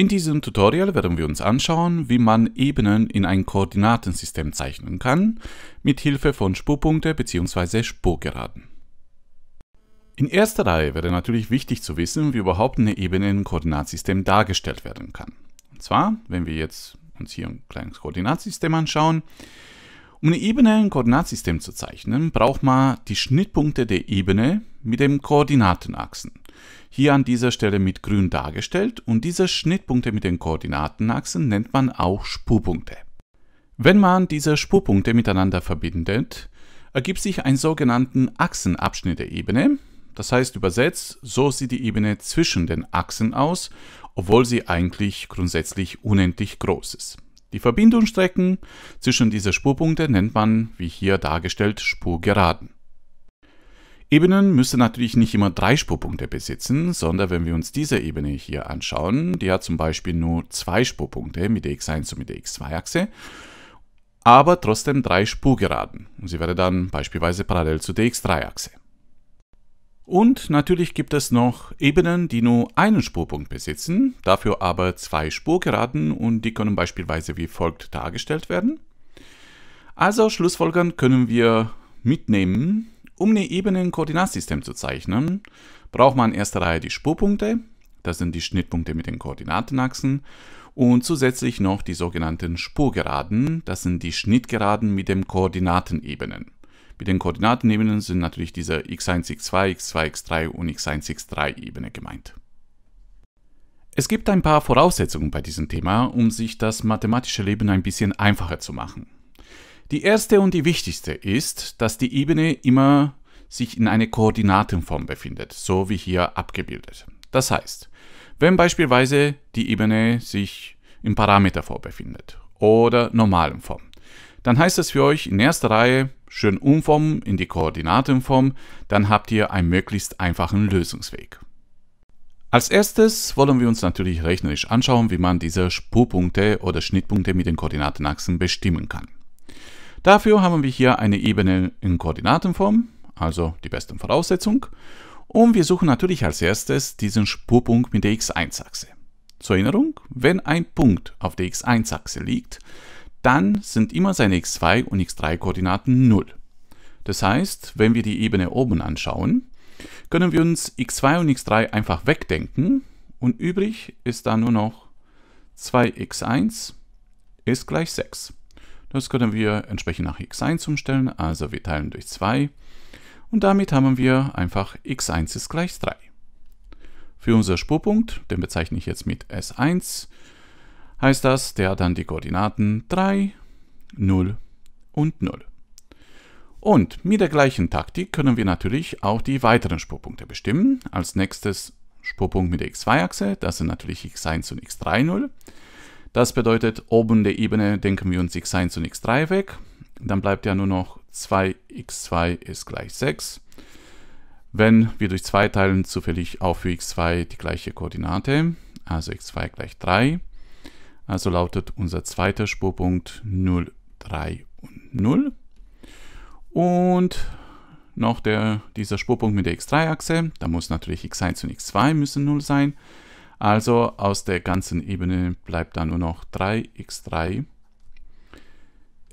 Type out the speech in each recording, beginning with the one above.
In diesem Tutorial werden wir uns anschauen, wie man Ebenen in ein Koordinatensystem zeichnen kann, mit Hilfe von Spurpunkte bzw. Spurgeraden. In erster Reihe wäre natürlich wichtig zu wissen, wie überhaupt eine Ebene im Koordinatsystem dargestellt werden kann. Und zwar, wenn wir jetzt uns hier ein kleines Koordinatsystem anschauen, um eine Ebene im Koordinatsystem zu zeichnen, braucht man die Schnittpunkte der Ebene mit den Koordinatenachsen hier an dieser Stelle mit grün dargestellt und diese Schnittpunkte mit den Koordinatenachsen nennt man auch Spurpunkte. Wenn man diese Spurpunkte miteinander verbindet, ergibt sich ein sogenannten Achsenabschnitt der Ebene. Das heißt übersetzt, so sieht die Ebene zwischen den Achsen aus, obwohl sie eigentlich grundsätzlich unendlich groß ist. Die Verbindungsstrecken zwischen diese Spurpunkte nennt man, wie hier dargestellt, Spurgeraden. Ebenen müssen natürlich nicht immer drei Spurpunkte besitzen, sondern wenn wir uns diese Ebene hier anschauen, die hat zum Beispiel nur zwei Spurpunkte mit der x1 und mit der x2-Achse, aber trotzdem drei Spurgeraden. Und sie wäre dann beispielsweise parallel zu der x3-Achse. Und natürlich gibt es noch Ebenen, die nur einen Spurpunkt besitzen, dafür aber zwei Spurgeraden und die können beispielsweise wie folgt dargestellt werden. Also schlussfolgernd können wir mitnehmen, um eine Ebene ein Koordinatsystem zu zeichnen, braucht man in erster Reihe die Spurpunkte, das sind die Schnittpunkte mit den Koordinatenachsen, und zusätzlich noch die sogenannten Spurgeraden, das sind die Schnittgeraden mit den Koordinatenebenen. Mit den Koordinatenebenen sind natürlich diese x1, x2, x2, x3 und x1, x3-Ebene gemeint. Es gibt ein paar Voraussetzungen bei diesem Thema, um sich das mathematische Leben ein bisschen einfacher zu machen. Die erste und die wichtigste ist, dass die Ebene immer sich in einer Koordinatenform befindet, so wie hier abgebildet. Das heißt, wenn beispielsweise die Ebene sich im Parameterform befindet oder normalen Form, dann heißt das für euch in erster Reihe schön umformen in die Koordinatenform, dann habt ihr einen möglichst einfachen Lösungsweg. Als erstes wollen wir uns natürlich rechnerisch anschauen, wie man diese Spurpunkte oder Schnittpunkte mit den Koordinatenachsen bestimmen kann. Dafür haben wir hier eine Ebene in Koordinatenform, also die beste Voraussetzung. Und wir suchen natürlich als erstes diesen Spurpunkt mit der x1-Achse. Zur Erinnerung, wenn ein Punkt auf der x1-Achse liegt, dann sind immer seine x2 und x3-Koordinaten 0. Das heißt, wenn wir die Ebene oben anschauen, können wir uns x2 und x3 einfach wegdenken und übrig ist dann nur noch 2x1 ist gleich 6. Das können wir entsprechend nach x1 umstellen, also wir teilen durch 2 und damit haben wir einfach x1 ist gleich 3. Für unseren Spurpunkt, den bezeichne ich jetzt mit S1, heißt das, der hat dann die Koordinaten 3, 0 und 0. Und mit der gleichen Taktik können wir natürlich auch die weiteren Spurpunkte bestimmen. Als nächstes Spurpunkt mit der x2-Achse, das sind natürlich x1 und x3, 0. Das bedeutet, oben der Ebene denken wir uns x1 und x3 weg. Dann bleibt ja nur noch 2x2 ist gleich 6. Wenn wir durch 2 teilen, zufällig auch für x2 die gleiche Koordinate, also x2 gleich 3. Also lautet unser zweiter Spurpunkt 0, 3 und 0. Und noch der, dieser Spurpunkt mit der x3-Achse, da muss natürlich x1 und x2 müssen 0 sein. Also aus der ganzen Ebene bleibt dann nur noch 3x3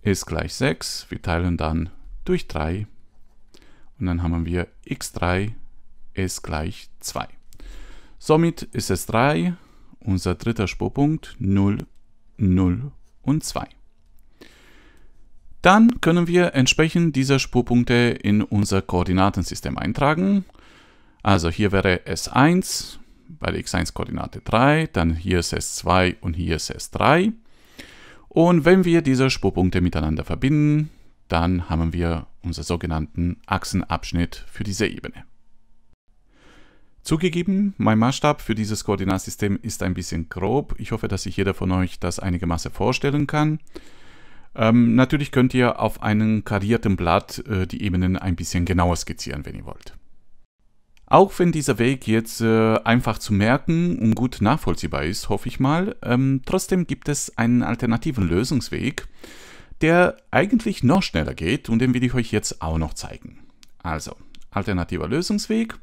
ist gleich 6. Wir teilen dann durch 3 und dann haben wir x3 ist gleich 2. Somit ist es 3, unser dritter Spurpunkt 0, 0 und 2. Dann können wir entsprechend dieser Spurpunkte in unser Koordinatensystem eintragen. Also hier wäre S1, bei der x1-Koordinate 3, dann hier ist S2 und hier ist S3. Und wenn wir diese Spurpunkte miteinander verbinden, dann haben wir unseren sogenannten Achsenabschnitt für diese Ebene. Zugegeben, mein Maßstab für dieses Koordinatsystem ist ein bisschen grob. Ich hoffe, dass sich jeder von euch das einigermaßen vorstellen kann. Ähm, natürlich könnt ihr auf einem karierten Blatt äh, die Ebenen ein bisschen genauer skizzieren, wenn ihr wollt. Auch wenn dieser Weg jetzt äh, einfach zu merken und gut nachvollziehbar ist, hoffe ich mal, ähm, trotzdem gibt es einen alternativen Lösungsweg, der eigentlich noch schneller geht und den will ich euch jetzt auch noch zeigen. Also, alternativer Lösungsweg.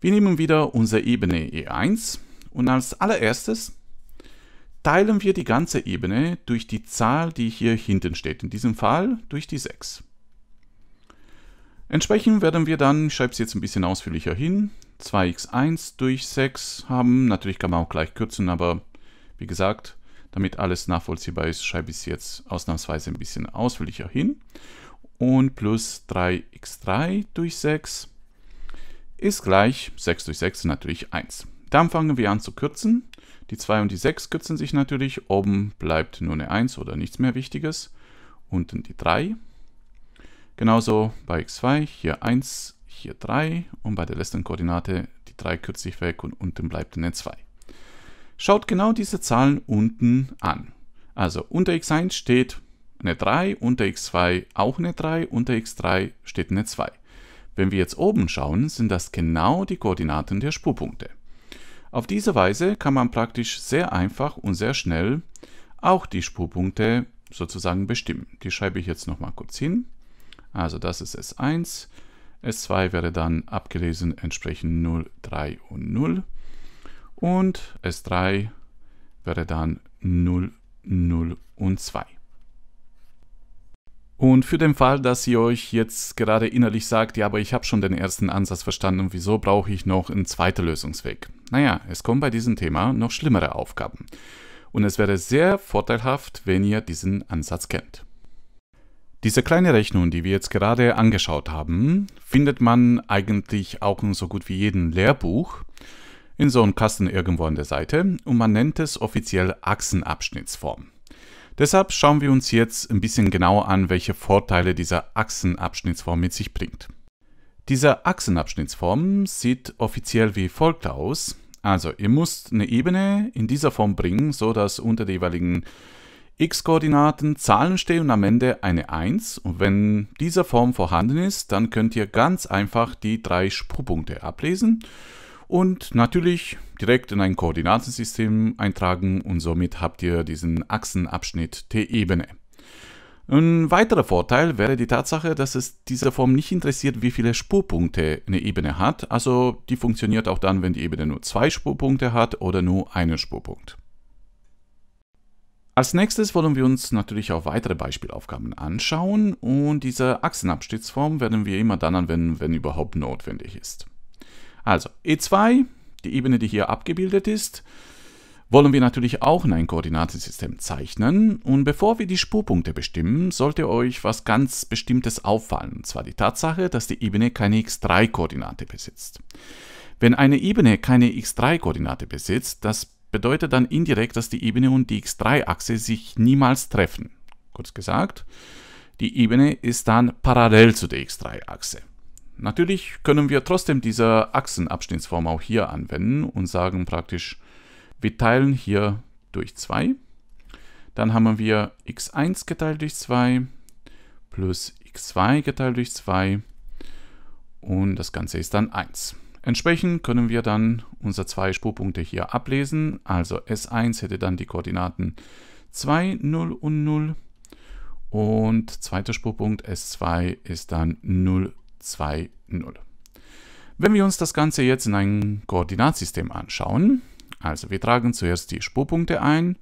Wir nehmen wieder unsere Ebene E1 und als allererstes teilen wir die ganze Ebene durch die Zahl, die hier hinten steht, in diesem Fall durch die 6. Entsprechend werden wir dann, ich schreibe es jetzt ein bisschen ausführlicher hin, 2x1 durch 6 haben. Natürlich kann man auch gleich kürzen, aber wie gesagt, damit alles nachvollziehbar ist, schreibe ich es jetzt ausnahmsweise ein bisschen ausführlicher hin. Und plus 3x3 durch 6 ist gleich 6 durch 6 natürlich 1. Dann fangen wir an zu kürzen. Die 2 und die 6 kürzen sich natürlich. Oben bleibt nur eine 1 oder nichts mehr Wichtiges. Unten die 3 Genauso bei x2, hier 1, hier 3 und bei der letzten Koordinate die 3 kürzt sich weg und unten bleibt eine 2. Schaut genau diese Zahlen unten an. Also unter x1 steht eine 3, unter x2 auch eine 3, unter x3 steht eine 2. Wenn wir jetzt oben schauen, sind das genau die Koordinaten der Spurpunkte. Auf diese Weise kann man praktisch sehr einfach und sehr schnell auch die Spurpunkte sozusagen bestimmen. Die schreibe ich jetzt nochmal kurz hin. Also das ist S1. S2 wäre dann abgelesen entsprechend 0, 3 und 0. Und S3 wäre dann 0, 0 und 2. Und für den Fall, dass ihr euch jetzt gerade innerlich sagt, ja, aber ich habe schon den ersten Ansatz verstanden, wieso brauche ich noch einen zweiten Lösungsweg? Naja, es kommen bei diesem Thema noch schlimmere Aufgaben. Und es wäre sehr vorteilhaft, wenn ihr diesen Ansatz kennt. Diese kleine Rechnung, die wir jetzt gerade angeschaut haben, findet man eigentlich auch in so gut wie jedem Lehrbuch in so einem Kasten irgendwo an der Seite und man nennt es offiziell Achsenabschnittsform. Deshalb schauen wir uns jetzt ein bisschen genauer an, welche Vorteile diese Achsenabschnittsform mit sich bringt. Diese Achsenabschnittsform sieht offiziell wie folgt aus. Also ihr müsst eine Ebene in dieser Form bringen, so dass unter der jeweiligen x-Koordinaten, Zahlen stehen und am Ende eine 1. Und wenn dieser Form vorhanden ist, dann könnt ihr ganz einfach die drei Spurpunkte ablesen und natürlich direkt in ein Koordinatensystem eintragen und somit habt ihr diesen Achsenabschnitt T-Ebene. Ein weiterer Vorteil wäre die Tatsache, dass es dieser Form nicht interessiert, wie viele Spurpunkte eine Ebene hat. Also die funktioniert auch dann, wenn die Ebene nur zwei Spurpunkte hat oder nur einen Spurpunkt. Als nächstes wollen wir uns natürlich auch weitere Beispielaufgaben anschauen und diese Achsenabschnittsform werden wir immer dann anwenden, wenn überhaupt notwendig ist. Also E2, die Ebene, die hier abgebildet ist, wollen wir natürlich auch in ein Koordinatensystem zeichnen und bevor wir die Spurpunkte bestimmen, sollte euch was ganz Bestimmtes auffallen, und zwar die Tatsache, dass die Ebene keine x3-Koordinate besitzt. Wenn eine Ebene keine x3-Koordinate besitzt, das bedeutet dann indirekt, dass die Ebene und die x3-Achse sich niemals treffen. Kurz gesagt, die Ebene ist dann parallel zu der x3-Achse. Natürlich können wir trotzdem diese Achsenabschnittsform auch hier anwenden und sagen praktisch, wir teilen hier durch 2. Dann haben wir x1 geteilt durch 2 plus x2 geteilt durch 2 und das Ganze ist dann 1. Entsprechend können wir dann unsere zwei Spurpunkte hier ablesen. Also S1 hätte dann die Koordinaten 2, 0 und 0. Und zweiter Spurpunkt S2 ist dann 0, 2, 0. Wenn wir uns das Ganze jetzt in ein Koordinatsystem anschauen, also wir tragen zuerst die Spurpunkte ein,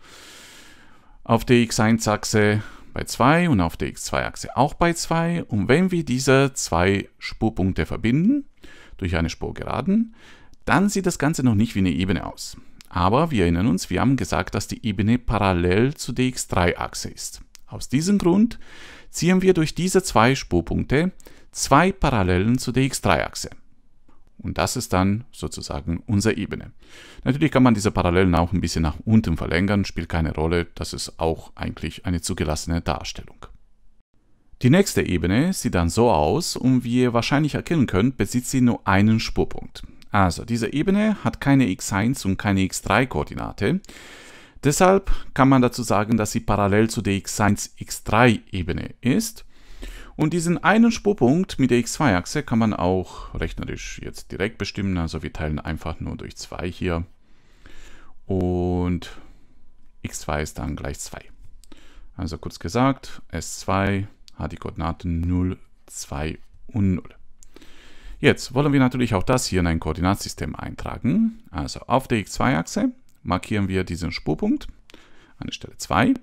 auf der x1-Achse bei 2 und auf der x2-Achse auch bei 2. Und wenn wir diese zwei Spurpunkte verbinden, durch eine Spur geraden, dann sieht das Ganze noch nicht wie eine Ebene aus. Aber wir erinnern uns, wir haben gesagt, dass die Ebene parallel zur dx3-Achse ist. Aus diesem Grund ziehen wir durch diese zwei Spurpunkte zwei Parallelen zur dx3-Achse. Und das ist dann sozusagen unsere Ebene. Natürlich kann man diese Parallelen auch ein bisschen nach unten verlängern, spielt keine Rolle, das ist auch eigentlich eine zugelassene Darstellung. Die nächste Ebene sieht dann so aus und wie ihr wahrscheinlich erkennen könnt, besitzt sie nur einen Spurpunkt. Also diese Ebene hat keine x1 und keine x3 Koordinate. Deshalb kann man dazu sagen, dass sie parallel zu der x1, x3 Ebene ist. Und diesen einen Spurpunkt mit der x2-Achse kann man auch rechnerisch jetzt direkt bestimmen. Also wir teilen einfach nur durch 2 hier. Und x2 ist dann gleich 2. Also kurz gesagt, S2 hat die Koordinaten 0, 2 und 0. Jetzt wollen wir natürlich auch das hier in ein Koordinatsystem eintragen. Also auf der x2-Achse markieren wir diesen Spurpunkt an der Stelle 2.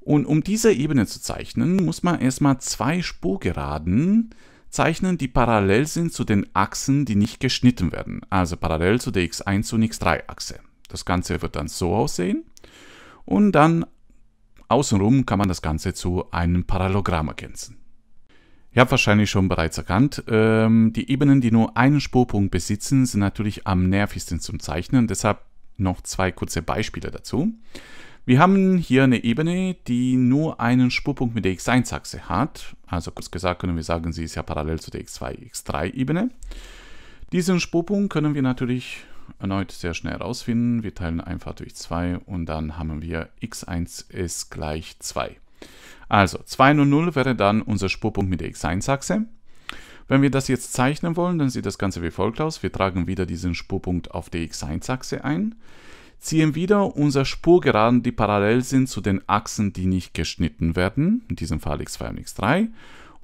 Und um diese Ebene zu zeichnen, muss man erstmal zwei Spurgeraden zeichnen, die parallel sind zu den Achsen, die nicht geschnitten werden. Also parallel zu der x1 und x3-Achse. Das Ganze wird dann so aussehen. Und dann Außenrum kann man das Ganze zu einem Parallelogramm ergänzen. Ihr habt wahrscheinlich schon bereits erkannt, ähm, die Ebenen, die nur einen Spurpunkt besitzen, sind natürlich am nervigsten zum Zeichnen. Deshalb noch zwei kurze Beispiele dazu. Wir haben hier eine Ebene, die nur einen Spurpunkt mit der x1-Achse hat. Also kurz gesagt können wir sagen, sie ist ja parallel zu der x2, x3-Ebene. Diesen Spurpunkt können wir natürlich erneut sehr schnell herausfinden. Wir teilen einfach durch 2 und dann haben wir x1 ist gleich 2. Also 2 0, 0 wäre dann unser Spurpunkt mit der x1-Achse. Wenn wir das jetzt zeichnen wollen, dann sieht das Ganze wie folgt aus. Wir tragen wieder diesen Spurpunkt auf der x1-Achse ein, ziehen wieder unser Spurgeraden, die parallel sind zu den Achsen, die nicht geschnitten werden, in diesem Fall x2 und x3,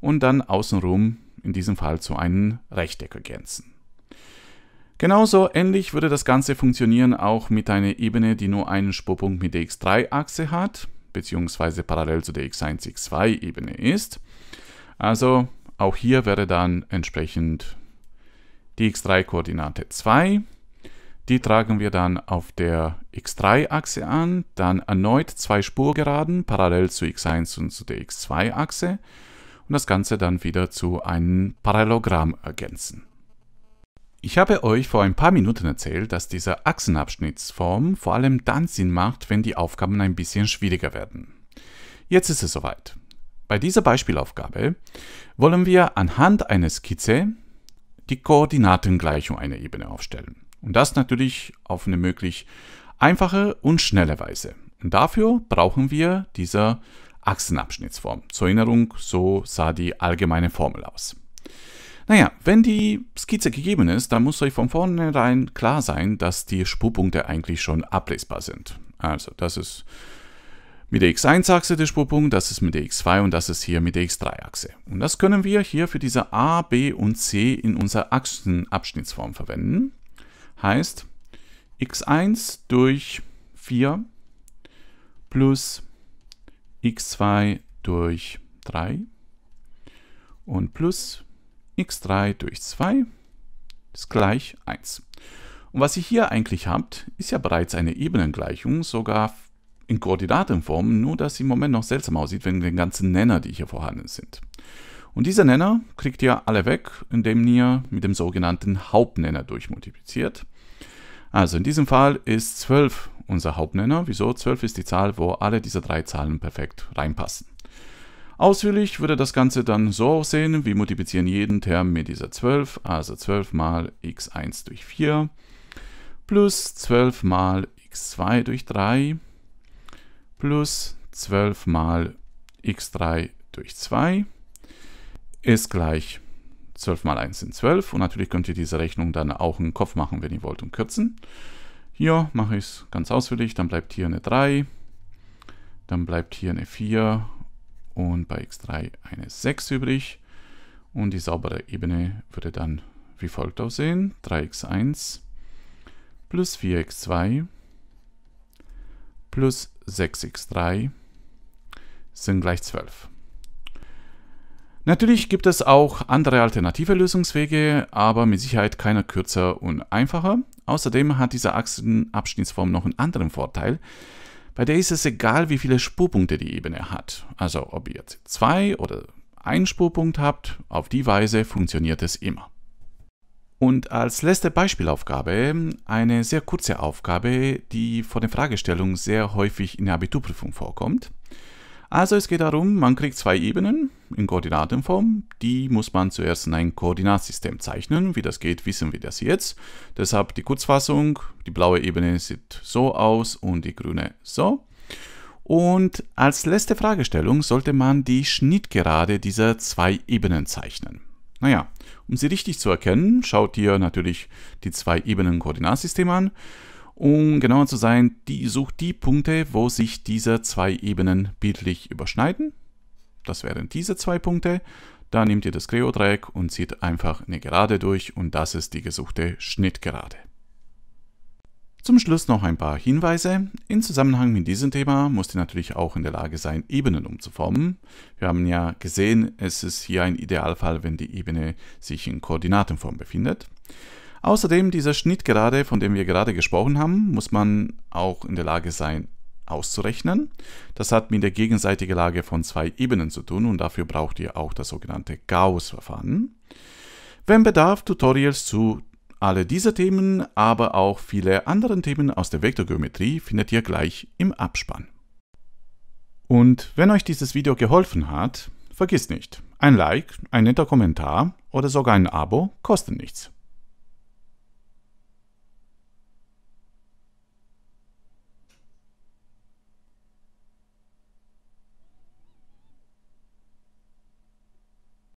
und dann außenrum in diesem Fall zu einem Rechteck ergänzen. Genauso ähnlich würde das Ganze funktionieren auch mit einer Ebene, die nur einen Spurpunkt mit der x3-Achse hat, beziehungsweise parallel zu der x1, x2-Ebene ist. Also auch hier wäre dann entsprechend die x3-Koordinate 2. Die tragen wir dann auf der x3-Achse an, dann erneut zwei Spurgeraden parallel zu x1 und zu der x2-Achse und das Ganze dann wieder zu einem Parallelogramm ergänzen. Ich habe euch vor ein paar Minuten erzählt, dass diese Achsenabschnittsform vor allem dann Sinn macht, wenn die Aufgaben ein bisschen schwieriger werden. Jetzt ist es soweit. Bei dieser Beispielaufgabe wollen wir anhand einer Skizze die Koordinatengleichung einer Ebene aufstellen. Und das natürlich auf eine möglich einfache und schnelle Weise. Und dafür brauchen wir diese Achsenabschnittsform. Zur Erinnerung, so sah die allgemeine Formel aus. Naja, wenn die Skizze gegeben ist, dann muss euch von vornherein klar sein, dass die Spurpunkte eigentlich schon ablesbar sind. Also das ist mit der x1-Achse der Spurpunkt, das ist mit der x2 und das ist hier mit der x3-Achse. Und das können wir hier für diese a, b und c in unserer Achsenabschnittsform verwenden. Heißt x1 durch 4 plus x2 durch 3 und plus x3 durch 2 ist gleich 1. Und was ihr hier eigentlich habt, ist ja bereits eine Ebenengleichung, sogar in Koordinatenform, nur dass sie im Moment noch seltsam aussieht, wegen den ganzen Nenner, die hier vorhanden sind. Und diese Nenner kriegt ihr alle weg, indem ihr mit dem sogenannten Hauptnenner durchmultipliziert. Also in diesem Fall ist 12 unser Hauptnenner. Wieso? 12 ist die Zahl, wo alle diese drei Zahlen perfekt reinpassen. Ausführlich würde das Ganze dann so aussehen, wir multiplizieren jeden Term mit dieser 12, also 12 mal x1 durch 4 plus 12 mal x2 durch 3 plus 12 mal x3 durch 2 ist gleich 12 mal 1 sind 12 und natürlich könnt ihr diese Rechnung dann auch im Kopf machen, wenn ihr wollt und kürzen. Hier mache ich es ganz ausführlich, dann bleibt hier eine 3, dann bleibt hier eine 4 und bei x3 eine 6 übrig. Und die saubere Ebene würde dann wie folgt aussehen. 3x1 plus 4x2 plus 6x3 sind gleich 12. Natürlich gibt es auch andere alternative Lösungswege, aber mit Sicherheit keiner kürzer und einfacher. Außerdem hat diese Achsenabschnittsform noch einen anderen Vorteil. Bei der ist es egal, wie viele Spurpunkte die Ebene hat. Also ob ihr jetzt zwei oder einen Spurpunkt habt, auf die Weise funktioniert es immer. Und als letzte Beispielaufgabe eine sehr kurze Aufgabe, die von der Fragestellung sehr häufig in der Abiturprüfung vorkommt. Also es geht darum, man kriegt zwei Ebenen, in Koordinatenform, die muss man zuerst in ein Koordinatsystem zeichnen. Wie das geht, wissen wir das jetzt. Deshalb die Kurzfassung, die blaue Ebene sieht so aus und die grüne so. Und als letzte Fragestellung sollte man die Schnittgerade dieser zwei Ebenen zeichnen. Naja, um sie richtig zu erkennen, schaut ihr natürlich die zwei Ebenen Koordinatsystem an. Um genauer zu sein, die sucht die Punkte, wo sich diese zwei Ebenen bildlich überschneiden. Das wären diese zwei Punkte. Da nehmt ihr das Creo-Dreieck und zieht einfach eine Gerade durch und das ist die gesuchte Schnittgerade. Zum Schluss noch ein paar Hinweise. In Zusammenhang mit diesem Thema musst ihr natürlich auch in der Lage sein, Ebenen umzuformen. Wir haben ja gesehen, es ist hier ein Idealfall, wenn die Ebene sich in Koordinatenform befindet. Außerdem, dieser Schnittgerade, von dem wir gerade gesprochen haben, muss man auch in der Lage sein, auszurechnen. Das hat mit der gegenseitigen Lage von zwei Ebenen zu tun und dafür braucht ihr auch das sogenannte Gauss-Verfahren. Wenn bedarf, Tutorials zu alle diese Themen, aber auch viele anderen Themen aus der Vektorgeometrie findet ihr gleich im Abspann. Und wenn euch dieses Video geholfen hat, vergisst nicht, ein Like, ein netter Kommentar oder sogar ein Abo kosten nichts.